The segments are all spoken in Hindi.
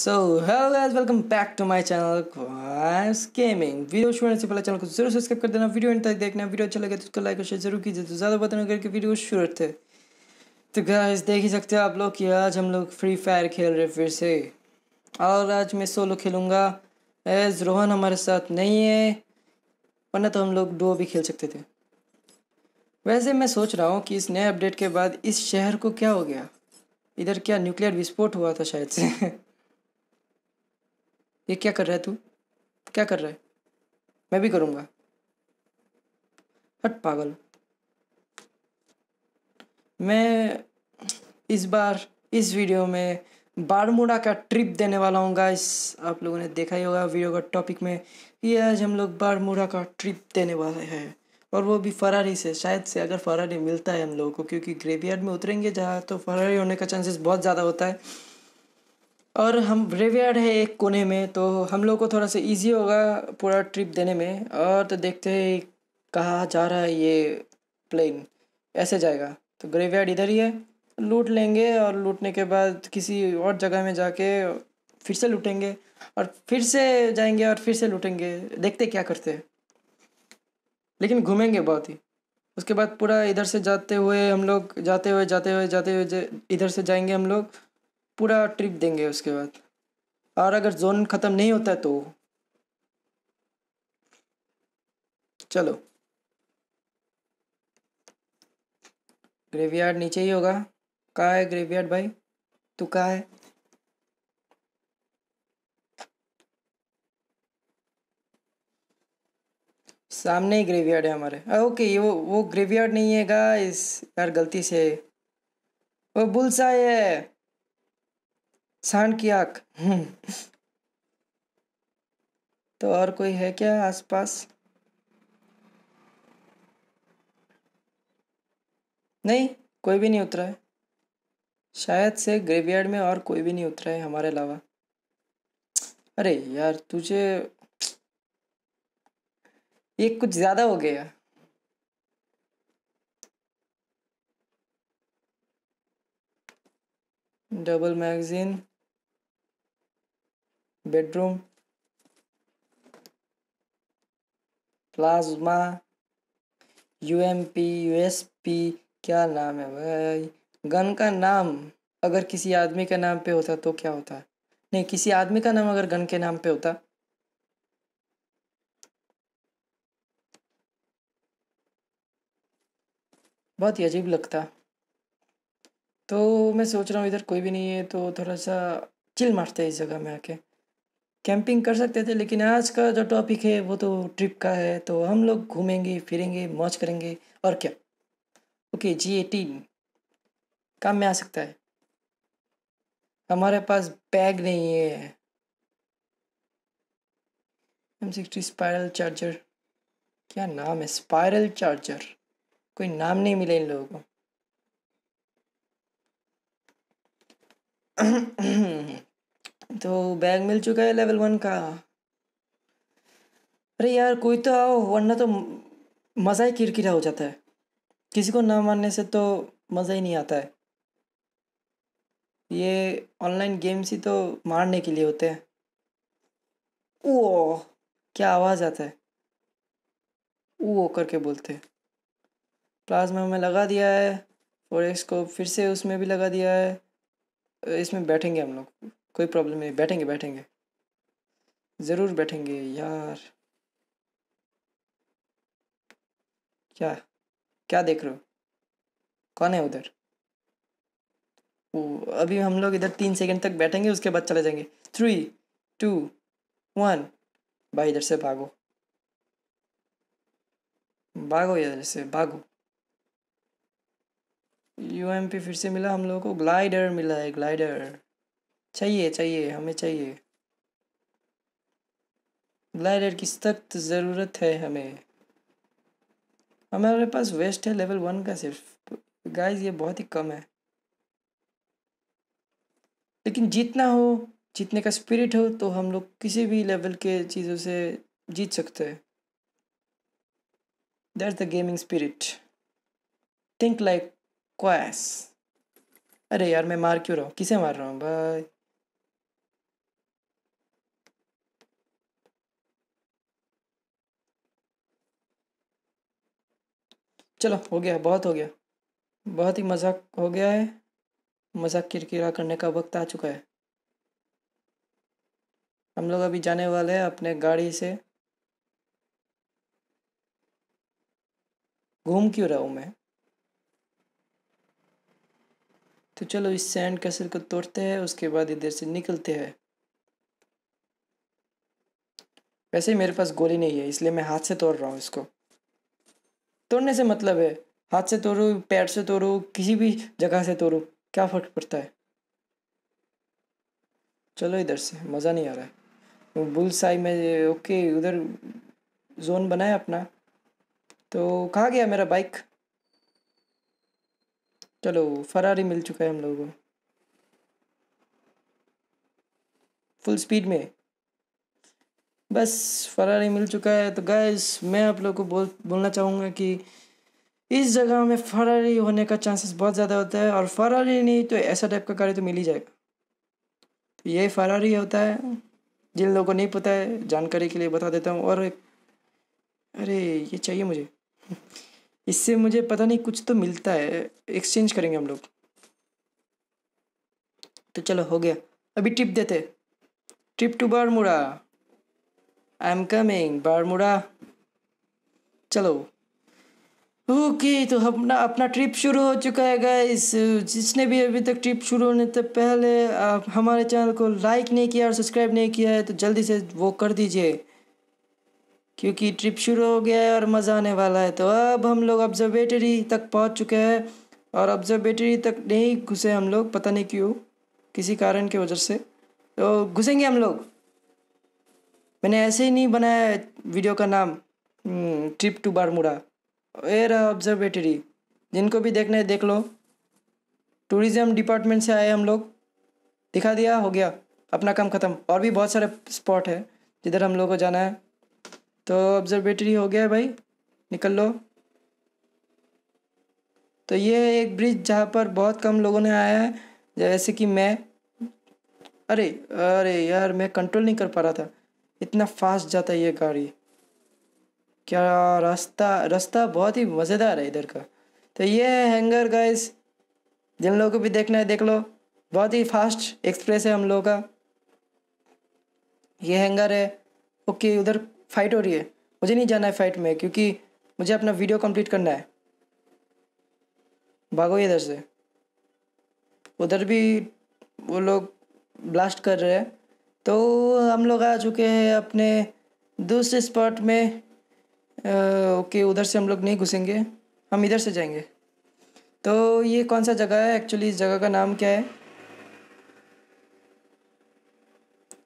So hello guys welcome back to my channel क्वाइस गेमिंग वीडियो शुरू होने से पहले चैनल को जरूर सब्सक्राइब कर देना वीडियो एंड तक देखना वीडियो अच्छा लगे तो उसको लाइक और शेयर जरूर कीजिए तो ज़्यादा बताने करके वीडियो शुरू थे तो गाइस देख ही सकते हो आप लोग कि आज हम लोग फ्री फायर खेल रहे फिर से और आज मैं सोलो खेलूँगा एज रोहन हमारे साथ नहीं है वरना तो हम लोग डो भी खेल सकते थे वैसे मैं सोच रहा हूँ कि इस नए अपडेट के बाद इस शहर को क्या हो गया इधर क्या न्यूक्लियर विस्फोट हुआ था शायद से ये क्या कर रहा है तू क्या कर रहा है मैं भी करूँगा हट पागल मैं इस बार इस वीडियो में बारमूडा का ट्रिप देने वाला हूँ गाइस आप लोगों ने देखा ही होगा वीडियो का टॉपिक में ये आज हम लोग बारमूडा का ट्रिप देने वाले हैं और वो भी फरारी से शायद से अगर फरारी मिलता है हम लोगों को क्योंकि ग्रेवियार्ड में उतरेंगे जहाँ तो फरारी होने का चांसेस बहुत ज़्यादा होता है और हम ग्रेवयार्ड है एक कोने में तो हम लोग को थोड़ा सा इजी होगा पूरा ट्रिप देने में और तो देखते हैं कहाँ जा रहा है ये प्लेन ऐसे जाएगा तो ग्रेवयार्ड इधर ही है लूट लेंगे और लूटने के बाद किसी और जगह में जाके फिर से लूटेंगे और फिर से जाएंगे और फिर से लूटेंगे देखते क्या करते हैं लेकिन घूमेंगे बहुत ही उसके बाद पूरा इधर से जाते हुए हम लोग जाते हुए जाते हुए जाते हुए इधर से जाएंगे हम लोग पूरा ट्रिप देंगे उसके बाद और अगर जोन ख़त्म नहीं होता है तो चलो ग्रेवयार्ड नीचे ही होगा कहा है ग्रेवियार्ड भाई तू कहा है सामने ही ग्रेवयार्ड है हमारे ओके ये वो वो ग्रेवियार्ड नहीं है गाइस यार गलती से वो बुलसा है सांड की आंख तो और कोई है क्या आसपास नहीं कोई भी नहीं उतरा है शायद से ग्रेवयार्ड में और कोई भी नहीं उतरा है हमारे अलावा अरे यार तुझे ये कुछ ज़्यादा हो गया double magazine bedroom plasma U M P क्या नाम है भाई गन का नाम अगर किसी आदमी के नाम पे होता तो क्या होता नहीं किसी आदमी का नाम अगर गन के नाम पे होता बहुत ही अजीब लगता तो मैं सोच रहा हूँ इधर कोई भी नहीं है तो थोड़ा सा चिल मारते हैं इस जगह में आके कैंपिंग कर सकते थे लेकिन आज का जो टॉपिक है वो तो ट्रिप का है तो हम लोग घूमेंगे फिरेंगे मौज करेंगे और क्या ओके जी एटीन काम में आ सकता है हमारे पास बैग नहीं है एम सिक्सटी स्पायरल चार्जर क्या नाम है स्पायरल चार्जर कोई नाम नहीं मिले इन लोगों को हम्म। तो बैग मिल चुका है लेवल वन का अरे यार कोई तो आओ वरना तो मज़ा ही किरकिरा हो जाता है किसी को ना मानने से तो मज़ा ही नहीं आता है ये ऑनलाइन गेम्स ही तो मारने के लिए होते हैं ओ क्या आवाज़ आता है वो करके बोलते हैं प्लाज्मा में लगा दिया है और इसको फिर से उसमें भी लगा दिया है इसमें बैठेंगे हम लोग कोई प्रॉब्लम नहीं बैठेंगे बैठेंगे ज़रूर बैठेंगे यार क्या क्या देख रहे हो कौन है उधर वो अभी हम लोग इधर तीन सेकंड तक बैठेंगे उसके बाद चले जाएंगे थ्री टू वन भाई इधर से भागो भागो इधर से भागो यू फिर से मिला हम लोगों को ग्लाइडर मिला है ग्लाइडर चाहिए चाहिए हमें चाहिए ग्लाइडर की सख्त ज़रूरत है हमें हमारे पास वेस्ट है लेवल वन का सिर्फ गाइस ये बहुत ही कम है लेकिन जीतना हो जीतने का स्पिरिट हो तो हम लोग किसी भी लेवल के चीज़ों से जीत सकते हैं that the gaming spirit think like क्वास अरे यार मैं मार क्यों रहा हूँ किसे मार रहा हूँ भाई चलो हो गया बहुत हो गया बहुत ही मजाक हो गया है मजाक किरकिरा करने का वक्त आ चुका है हम लोग अभी जाने वाले हैं अपने गाड़ी से घूम क्यों रहा हूँ मैं तो चलो इस सैंड कैसल को तोड़ते हैं उसके बाद इधर से निकलते हैं वैसे मेरे पास गोली नहीं है इसलिए मैं हाथ से तोड़ रहा हूँ इसको तोड़ने से मतलब है हाथ से तोड़ो पैर से तोड़ो किसी भी जगह से तोड़ो क्या फर्क पड़ता है चलो इधर से मज़ा नहीं आ रहा है बुल साई में ओके उधर जोन बनाया अपना तो कहाँ गया मेरा बाइक चलो फरारी मिल चुका है हम लोगों को फुल स्पीड में बस फरारी मिल चुका है तो गैस मैं आप लोग को बोल बोलना चाहूँगा कि इस जगह में फरारी होने का चांसेस बहुत ज़्यादा होता है और फरारी नहीं तो ऐसा टाइप का गाड़ी तो मिल ही जाएगा तो ये फरारी होता है जिन लोगों को नहीं पता है जानकारी के लिए बता देता हूँ और अरे ये चाहिए मुझे इससे मुझे पता नहीं कुछ तो मिलता है एक्सचेंज करेंगे हम लोग तो चलो हो गया अभी टिप देते ट्रिप टू बार मुड़ा आई एम कमिंग बारमुड़ा चलो ओके तो अपना अपना ट्रिप शुरू हो चुका है गाइस जिसने भी अभी तक ट्रिप शुरू होने से पहले आप हमारे चैनल को लाइक नहीं किया और सब्सक्राइब नहीं किया है तो जल्दी से वो कर दीजिए क्योंकि ट्रिप शुरू हो गया है और मज़ा आने वाला है तो अब हम लोग ऑब्जर्वेटरी तक पहुंच चुके हैं और ऑब्जर्वेटरी तक नहीं घुसे हम लोग पता नहीं क्यों किसी कारण की वजह से तो घुसेंगे हम लोग मैंने ऐसे ही नहीं बनाया वीडियो का नाम trip to Bermuda air observatory जिनको भी देखना है देख लो टूरिज़्म डिपार्टमेंट से आए हम लोग दिखा दिया हो गया अपना काम ख़त्म और भी बहुत सारे स्पॉट है जिधर हम लोग को जाना है तो ऑब्जर्वेटरी हो गया है भाई निकल लो तो ये एक ब्रिज जहाँ पर बहुत कम लोगों ने आया है जैसे कि मैं अरे अरे यार मैं कंट्रोल नहीं कर पा रहा था इतना फास्ट जाता है ये गाड़ी क्या रास्ता रास्ता बहुत ही मज़ेदार है इधर का तो ये है हैंगर गाइस जिन लोगों को भी देखना है देख लो बहुत ही फास्ट एक्सप्रेस है हम लोगों का ये हैंगर है ओके उधर फाइट हो रही है मुझे नहीं जाना है फाइट में क्योंकि मुझे अपना वीडियो कंप्लीट करना है भागो इधर से उधर भी वो लोग ब्लास्ट कर रहे हैं तो हम लोग आ चुके हैं अपने दूसरे स्पॉट में ओके उधर से हम लोग नहीं घुसेंगे हम इधर से जाएंगे तो ये कौन सा जगह है एक्चुअली इस जगह का नाम क्या है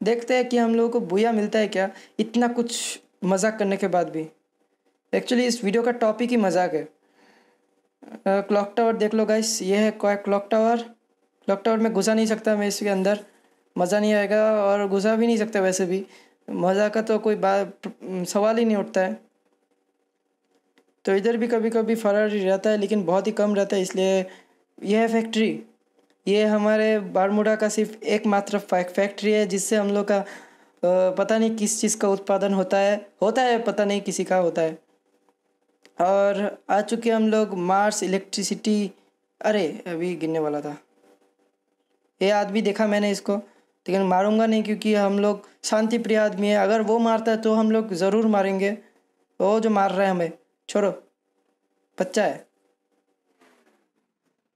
देखते हैं कि हम लोगों को भूया मिलता है क्या इतना कुछ मजाक करने के बाद भी एक्चुअली इस वीडियो का टॉपिक ही मजाक है क्लॉक टावर देख लो गाइस ये है क्लॉक टावर क्लॉक टावर में घुसा नहीं सकता मैं इसके अंदर मज़ा नहीं आएगा और गुजरा भी नहीं सकते वैसे भी मज़ा का तो कोई बात सवाल ही नहीं उठता है तो इधर भी कभी कभी फरारी रहता है लेकिन बहुत ही कम रहता है इसलिए यह है फैक्ट्री ये हमारे बारमूडा का सिर्फ एकमात्र फैक्ट्री है जिससे हम लोग का पता नहीं किस चीज़ का उत्पादन होता है होता है पता नहीं किसी का होता है और आ चुके हम लोग मार्स इलेक्ट्रिसिटी अरे अभी गिनने वाला था ये आदमी देखा मैंने इसको लेकिन मारूंगा नहीं क्योंकि हम लोग शांति प्रिय आदमी है अगर वो मारता है तो हम लोग ज़रूर मारेंगे वो जो मार रहे है हमें छोड़ो बच्चा है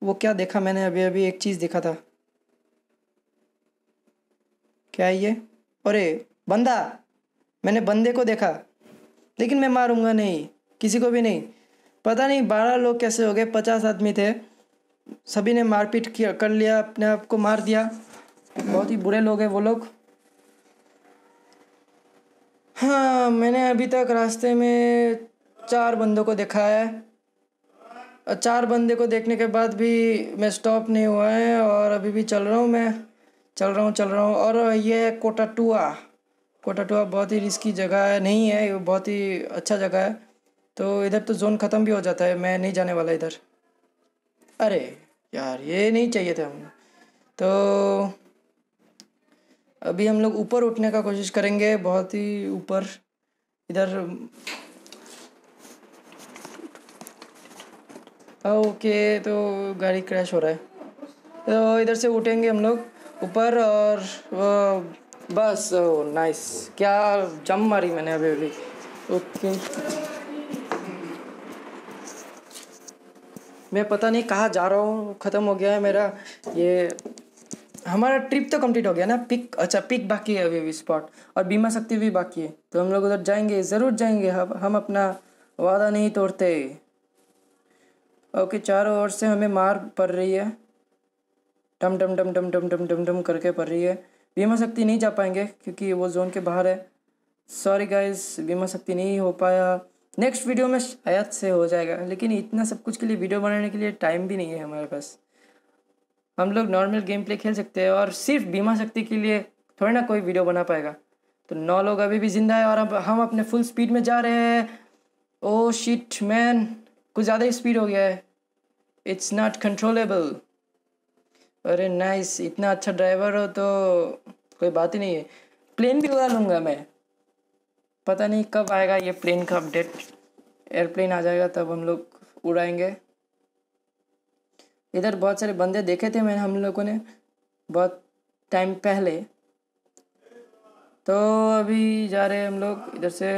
वो क्या देखा मैंने अभी अभी एक चीज़ देखा था क्या ये अरे बंदा मैंने बंदे को देखा लेकिन मैं मारूंगा नहीं किसी को भी नहीं पता नहीं बारह लोग कैसे हो गए पचास आदमी थे सभी ने मारपीट किया कर लिया अपने आप को मार दिया बहुत ही बुरे लोग हैं वो लोग हाँ मैंने अभी तक रास्ते में चार बंदों को देखा है और चार बंदे को देखने के बाद भी मैं स्टॉप नहीं हुआ है और अभी भी चल रहा हूँ मैं चल रहा हूँ चल रहा हूँ और ये है कोटाटुआ कोटाटुआ बहुत ही रिस्की जगह है नहीं है ये बहुत ही अच्छा जगह है तो इधर तो जोन ख़त्म भी हो जाता है मैं नहीं जाने वाला इधर अरे यार ये नहीं चाहिए था हमें तो अभी हम लोग ऊपर उठने का कोशिश करेंगे बहुत ही ऊपर इधर ओके तो गाड़ी क्रैश हो रहा है तो इधर से उठेंगे हम लोग ऊपर और बस ओ, नाइस क्या जम मारी मैंने अभी अभी ओके मैं पता नहीं कहाँ जा रहा हूँ ख़त्म हो गया है मेरा ये हमारा ट्रिप तो कंप्लीट हो गया ना पिक अच्छा पिक बाकी है अभी अभी स्पॉट और बीमा शक्ति भी बाकी है तो हम लोग उधर जाएंगे ज़रूर जाएंगे हम हम अपना वादा नहीं तोड़ते ओके चारों ओर से हमें मार पड़ रही है टम टम टम टम टम टम टम टम करके पड़ रही है बीमा शक्ति नहीं जा पाएंगे क्योंकि वो जोन के बाहर है सॉरी गाइज बीमा शक्ति नहीं हो पाया नेक्स्ट वीडियो में शायद से हो जाएगा लेकिन इतना सब कुछ के लिए वीडियो बनाने के लिए टाइम भी नहीं है हमारे पास हम लोग नॉर्मल गेम प्ले खेल सकते हैं और सिर्फ बीमा शक्ति के लिए थोड़ी ना कोई वीडियो बना पाएगा तो नौ लोग अभी भी ज़िंदा है और अब हम अपने फुल स्पीड में जा रहे हैं ओ शिट मैन कुछ ज़्यादा ही स्पीड हो गया है इट्स नॉट कंट्रोलेबल अरे नाइस इतना अच्छा ड्राइवर हो तो कोई बात ही नहीं है प्लेन भी उड़ा लूँगा मैं पता नहीं कब आएगा ये प्लेन का अपडेट एयरप्लेन आ जाएगा तब हम लोग उड़ाएंगे इधर बहुत सारे बंदे देखे थे मैंने हम लोगों ने बहुत टाइम पहले तो अभी जा रहे हम लोग इधर से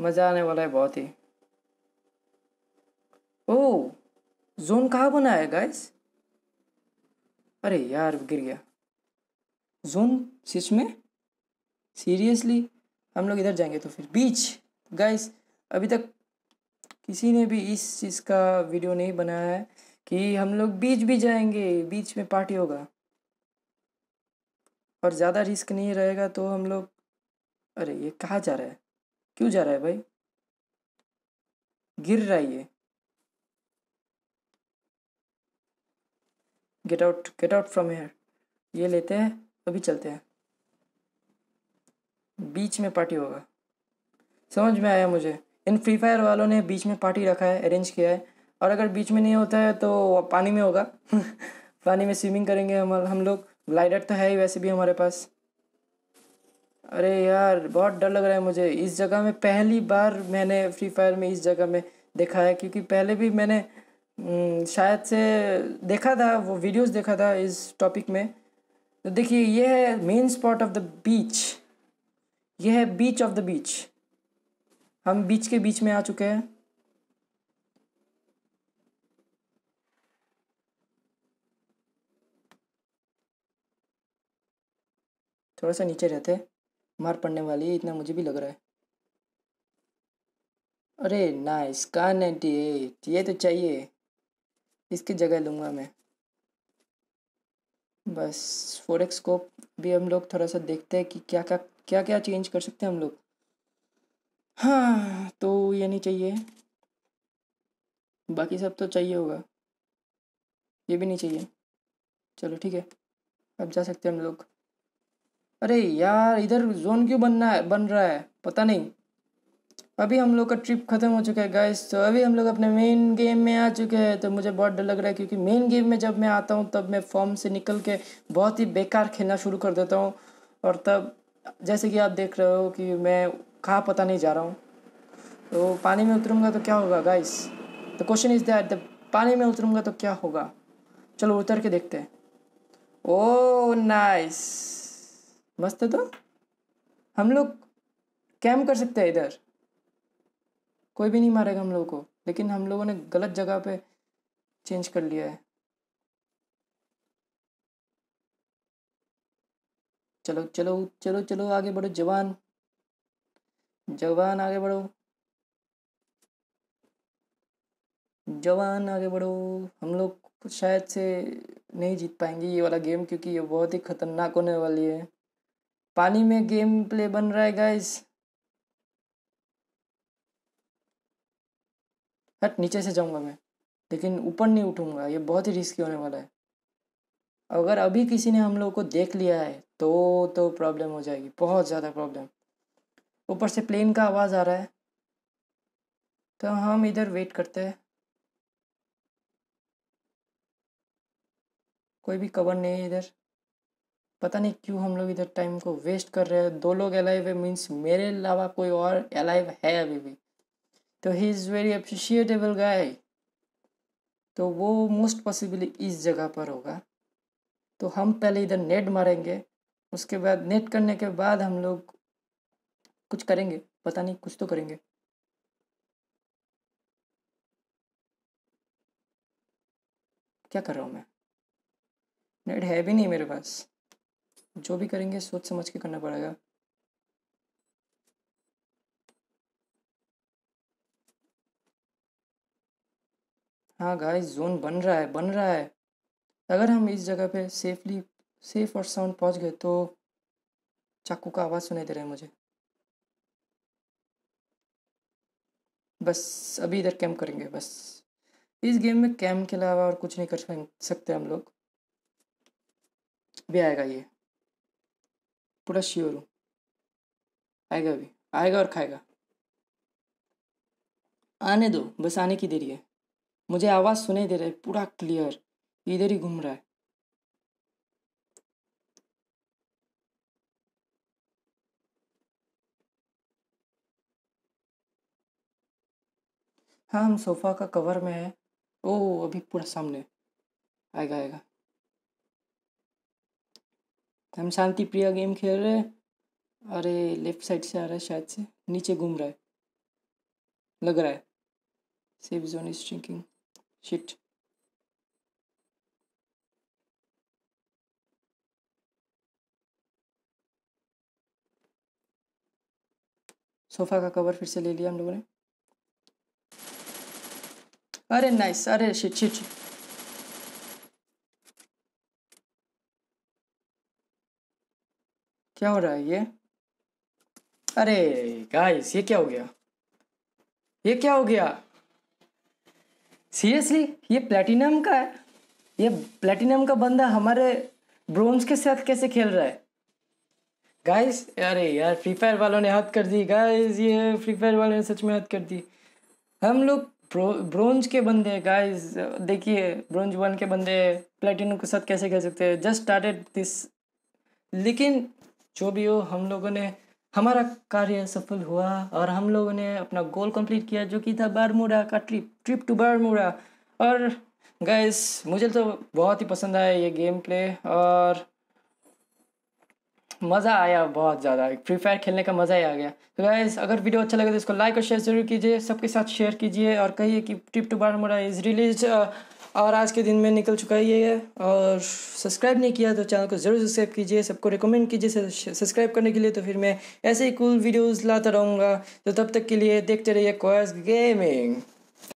मज़ा आने वाला है बहुत ही ओ जोन कहाँ बना है गाइस अरे यार गिर गया जोन सिच में सीरियसली हम लोग इधर जाएंगे तो फिर बीच गाइस अभी तक किसी ने भी इस चीज़ का वीडियो नहीं बनाया है कि हम लोग बीच भी जाएंगे बीच में पार्टी होगा और ज़्यादा रिस्क नहीं रहेगा तो हम लोग अरे ये कहाँ जा रहा है क्यों जा रहा है भाई गिर रहा है ये get out get out from here ये लेते हैं अभी चलते हैं बीच में पार्टी होगा समझ में आया मुझे इन फ्री फायर वालों ने बीच में पार्टी रखा है अरेंज किया है और अगर बीच में नहीं होता है तो पानी में होगा पानी में स्विमिंग करेंगे हम हम लोग ग्लाइडर तो है ही वैसे भी हमारे पास अरे यार बहुत डर लग रहा है मुझे इस जगह में पहली बार मैंने फ्री फायर में इस जगह में देखा है क्योंकि पहले भी मैंने शायद से देखा था वो वीडियोस देखा था इस टॉपिक में तो देखिए ये है main spot of the beach ये है बीच ऑफ द बीच हम बीच के बीच में आ चुके हैं थोड़ा सा नीचे रहते मार पड़ने वाली है इतना मुझे भी लग रहा है अरे नाइस इसका नाइन्टी एट ये तो चाहिए इसकी जगह लूँगा मैं बस फोर एक्स स्कोप भी हम लोग थोड़ा सा देखते हैं कि क्या क्या क्या क्या चेंज कर सकते हैं हम लोग हाँ तो ये नहीं चाहिए बाकी सब तो चाहिए होगा ये भी नहीं चाहिए चलो ठीक है अब जा सकते हैं हम लोग अरे यार इधर जोन क्यों बनना है बन रहा है पता नहीं अभी हम लोग का ट्रिप ख़त्म हो चुका है गाइस तो अभी हम लोग अपने मेन गेम में आ चुके हैं तो मुझे बहुत डर लग रहा है क्योंकि मेन गेम में जब मैं आता हूँ तब मैं फॉर्म से निकल के बहुत ही बेकार खेलना शुरू कर देता हूँ और तब जैसे कि आप देख रहे हो कि मैं कहाँ पता नहीं जा रहा हूँ तो पानी में उतरूँगा तो क्या होगा guys the question is that the पानी में उतरूँगा तो क्या होगा चलो उतर के देखते हैं ओ oh, नाइस मस्त है तो हम लोग कैम्प कर सकते हैं इधर कोई भी नहीं मारेगा हम लोगों को लेकिन हम लोगों ने गलत जगह पे चेंज कर लिया है चलो चलो चलो चलो आगे बढ़ो जवान जवान आगे बढ़ो जवान आगे बढ़ो हम लोग शायद से नहीं जीत पाएंगे ये वाला गेम क्योंकि ये बहुत ही खतरनाक होने वाली है पानी में गेम प्ले बन रहा है गाइस हट नीचे से जाऊंगा मैं लेकिन ऊपर नहीं उठूंगा ये बहुत ही रिस्की होने वाला है अगर अभी किसी ने हम लोगों को देख लिया है तो तो प्रॉब्लम हो जाएगी बहुत ज़्यादा प्रॉब्लम ऊपर से प्लेन का आवाज़ आ रहा है तो हम इधर वेट करते हैं कोई भी कवर नहीं है इधर पता नहीं क्यों हम लोग इधर टाइम को वेस्ट कर रहे हैं दो लोग एलाइव है मीन्स मेरे अलावा कोई और एलाइव है अभी भी तो ही इज़ वेरी अप्रिशिएटेबल गाय तो वो मोस्ट पॉसिबली इस जगह पर होगा तो हम पहले इधर नेट मारेंगे उसके बाद नेट करने के बाद हम लोग कुछ करेंगे पता नहीं कुछ तो करेंगे क्या कर रहा हूँ मैं नेट है भी नहीं मेरे पास जो भी करेंगे सोच समझ के करना पड़ेगा हाँ गाइस जोन बन रहा है बन रहा है अगर हम इस जगह पे सेफली सेफ और साउंड पहुंच गए तो चाकू का आवाज़ सुनाई दे रहा है मुझे बस अभी इधर कैम्प करेंगे बस इस गेम में कैम्प के अलावा और कुछ नहीं कर सकते हम लोग भी आएगा ये पूरा श्योर हूँ आएगा अभी आएगा और खाएगा आने दो बस आने की देरी है मुझे आवाज़ सुनाई दे रहा है पूरा क्लियर इधर ही घूम रहा है हाँ हम सोफ़ा का कवर में है ओ अभी पूरा सामने आएगा आएगा तो हम शांति प्रिया गेम खेल रहे अरे लेफ्ट साइड से आ रहा है शायद से नीचे घूम रहा है लग रहा है safe zone is drinking shit sofa का कवर फिर से ले लिया हम लोगों ने अरे नाइस अरे शिट शिट शिट क्या हो रहा है ये अरे गाइस ये क्या हो गया ये क्या हो गया सीरियसली ये प्लेटिनम का है ये प्लेटिनम का बंदा हमारे ब्रोंज के साथ कैसे खेल रहा है गाइस अरे यार फ्री फायर वालों ने हद कर दी गाइस ये फ्री फायर वालों ने सच में हद कर दी हम लोग ब्रोंज के बंदे गाइस देखिए ब्रोंज वन के बंदे प्लेटिनम के साथ कैसे खेल सकते हैं जस्ट स्टार्टेड दिस लेकिन जो भी हो हम लोगों ने हमारा कार्य सफल हुआ और हम लोगों ने अपना गोल कंप्लीट किया जो कि था बारमूडा का ट्रिप ट्रिप टू बारमूडा और गैस मुझे तो बहुत ही पसंद आया ये गेम प्ले और मज़ा आया बहुत ज़्यादा फ्री फायर खेलने का मज़ा ही आ गया तो गाइज अगर वीडियो अच्छा लगे तो इसको लाइक और शेयर जरूर कीजिए सबके साथ शेयर कीजिए और कहिए कि trip to Bermuda is release और आज के दिन में निकल चुका है और सब्सक्राइब नहीं किया तो चैनल को ज़रूर सब्सक्राइब कीजिए सबको रिकमेंड कीजिए सब्सक्राइब करने के लिए तो फिर मैं ऐसे ही कूल वीडियोस लाता रहूँगा तो तब तक के लिए देखते रहिए कोयस गेमिंग